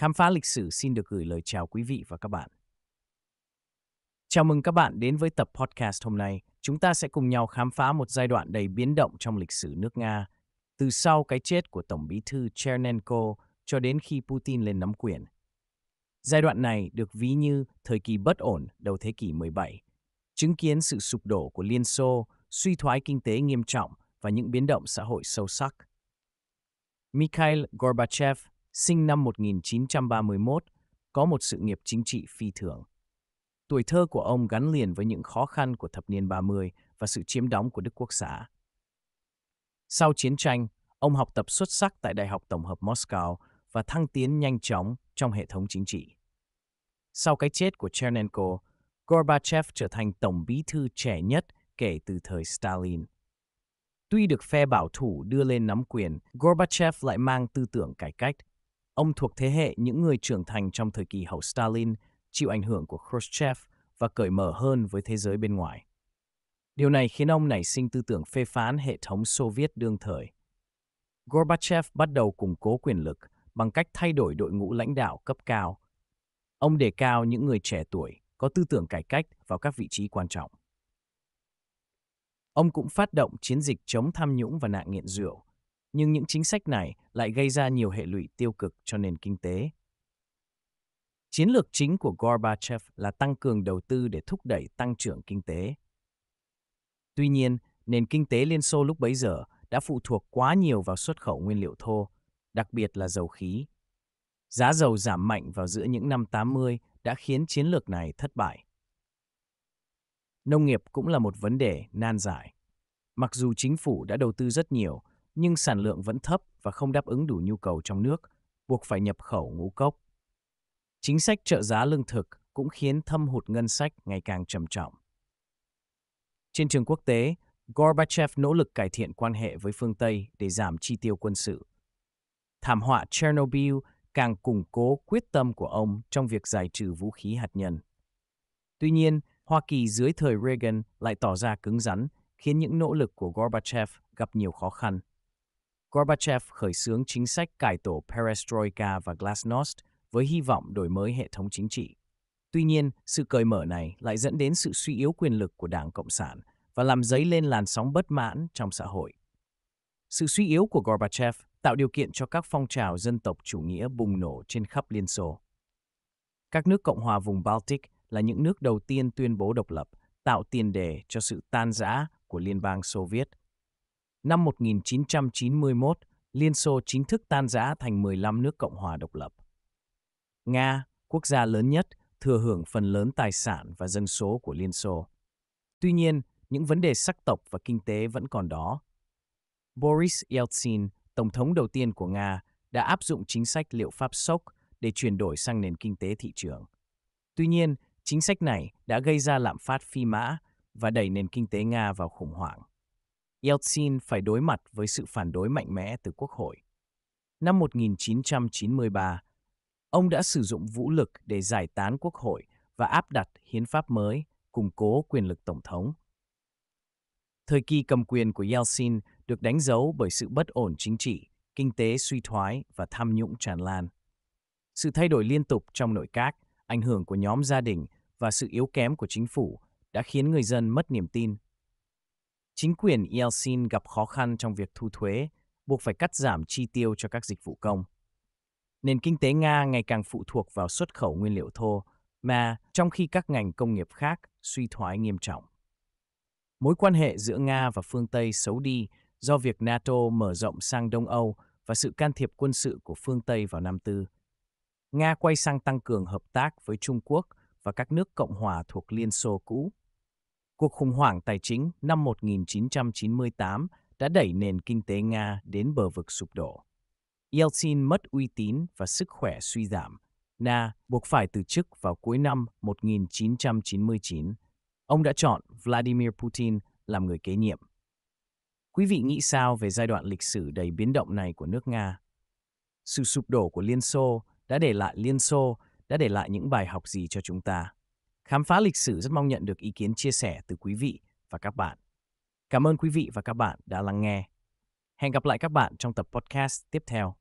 Khám phá lịch sử xin được gửi lời chào quý vị và các bạn. Chào mừng các bạn đến với tập podcast hôm nay. Chúng ta sẽ cùng nhau khám phá một giai đoạn đầy biến động trong lịch sử nước Nga, từ sau cái chết của Tổng bí thư Chernenko cho đến khi Putin lên nắm quyền. Giai đoạn này được ví như thời kỳ bất ổn đầu thế kỷ 17, chứng kiến sự sụp đổ của Liên Xô, suy thoái kinh tế nghiêm trọng và những biến động xã hội sâu sắc. Mikhail Gorbachev sinh năm 1931, có một sự nghiệp chính trị phi thường. Tuổi thơ của ông gắn liền với những khó khăn của thập niên 30 và sự chiếm đóng của Đức Quốc xã. Sau chiến tranh, ông học tập xuất sắc tại Đại học Tổng hợp Moscow và thăng tiến nhanh chóng trong hệ thống chính trị. Sau cái chết của Chernenko, Gorbachev trở thành tổng bí thư trẻ nhất kể từ thời Stalin. Tuy được phe bảo thủ đưa lên nắm quyền, Gorbachev lại mang tư tưởng cải cách Ông thuộc thế hệ những người trưởng thành trong thời kỳ hậu Stalin, chịu ảnh hưởng của Khrushchev và cởi mở hơn với thế giới bên ngoài. Điều này khiến ông nảy sinh tư tưởng phê phán hệ thống Xô Viết đương thời. Gorbachev bắt đầu củng cố quyền lực bằng cách thay đổi đội ngũ lãnh đạo cấp cao. Ông đề cao những người trẻ tuổi có tư tưởng cải cách vào các vị trí quan trọng. Ông cũng phát động chiến dịch chống tham nhũng và nạn nghiện rượu, nhưng những chính sách này lại gây ra nhiều hệ lụy tiêu cực cho nền kinh tế. Chiến lược chính của Gorbachev là tăng cường đầu tư để thúc đẩy tăng trưởng kinh tế. Tuy nhiên, nền kinh tế Liên Xô lúc bấy giờ đã phụ thuộc quá nhiều vào xuất khẩu nguyên liệu thô, đặc biệt là dầu khí. Giá dầu giảm mạnh vào giữa những năm 80 đã khiến chiến lược này thất bại. Nông nghiệp cũng là một vấn đề nan giải. Mặc dù chính phủ đã đầu tư rất nhiều, nhưng sản lượng vẫn thấp và không đáp ứng đủ nhu cầu trong nước, buộc phải nhập khẩu ngũ cốc. Chính sách trợ giá lương thực cũng khiến thâm hụt ngân sách ngày càng trầm trọng. Trên trường quốc tế, Gorbachev nỗ lực cải thiện quan hệ với phương Tây để giảm chi tiêu quân sự. Thảm họa Chernobyl càng củng cố quyết tâm của ông trong việc giải trừ vũ khí hạt nhân. Tuy nhiên, Hoa Kỳ dưới thời Reagan lại tỏ ra cứng rắn, khiến những nỗ lực của Gorbachev gặp nhiều khó khăn. Gorbachev khởi xướng chính sách cải tổ Perestroika và Glasnost với hy vọng đổi mới hệ thống chính trị. Tuy nhiên, sự cởi mở này lại dẫn đến sự suy yếu quyền lực của Đảng Cộng sản và làm dấy lên làn sóng bất mãn trong xã hội. Sự suy yếu của Gorbachev tạo điều kiện cho các phong trào dân tộc chủ nghĩa bùng nổ trên khắp Liên Xô. Các nước Cộng hòa vùng Baltic là những nước đầu tiên tuyên bố độc lập, tạo tiền đề cho sự tan rã của Liên bang Xô Viết Năm 1991, Liên Xô chính thức tan rã thành 15 nước Cộng hòa độc lập. Nga, quốc gia lớn nhất, thừa hưởng phần lớn tài sản và dân số của Liên Xô. Tuy nhiên, những vấn đề sắc tộc và kinh tế vẫn còn đó. Boris Yeltsin, tổng thống đầu tiên của Nga, đã áp dụng chính sách liệu pháp sốc để chuyển đổi sang nền kinh tế thị trường. Tuy nhiên, chính sách này đã gây ra lạm phát phi mã và đẩy nền kinh tế Nga vào khủng hoảng. Yeltsin phải đối mặt với sự phản đối mạnh mẽ từ Quốc hội. Năm 1993, ông đã sử dụng vũ lực để giải tán Quốc hội và áp đặt hiến pháp mới, củng cố quyền lực Tổng thống. Thời kỳ cầm quyền của Yeltsin được đánh dấu bởi sự bất ổn chính trị, kinh tế suy thoái và tham nhũng tràn lan. Sự thay đổi liên tục trong nội các, ảnh hưởng của nhóm gia đình và sự yếu kém của chính phủ đã khiến người dân mất niềm tin chính quyền Yeltsin gặp khó khăn trong việc thu thuế, buộc phải cắt giảm chi tiêu cho các dịch vụ công. Nền kinh tế Nga ngày càng phụ thuộc vào xuất khẩu nguyên liệu thô, mà trong khi các ngành công nghiệp khác suy thoái nghiêm trọng. Mối quan hệ giữa Nga và phương Tây xấu đi do việc NATO mở rộng sang Đông Âu và sự can thiệp quân sự của phương Tây vào năm tư. Nga quay sang tăng cường hợp tác với Trung Quốc và các nước Cộng hòa thuộc Liên Xô cũ Cuộc khủng hoảng tài chính năm 1998 đã đẩy nền kinh tế Nga đến bờ vực sụp đổ. Yeltsin mất uy tín và sức khỏe suy giảm. Na buộc phải từ chức vào cuối năm 1999. Ông đã chọn Vladimir Putin làm người kế nhiệm. Quý vị nghĩ sao về giai đoạn lịch sử đầy biến động này của nước Nga? Sự sụp đổ của Liên Xô đã để lại Liên Xô đã để lại những bài học gì cho chúng ta? Khám phá lịch sử rất mong nhận được ý kiến chia sẻ từ quý vị và các bạn. Cảm ơn quý vị và các bạn đã lắng nghe. Hẹn gặp lại các bạn trong tập podcast tiếp theo.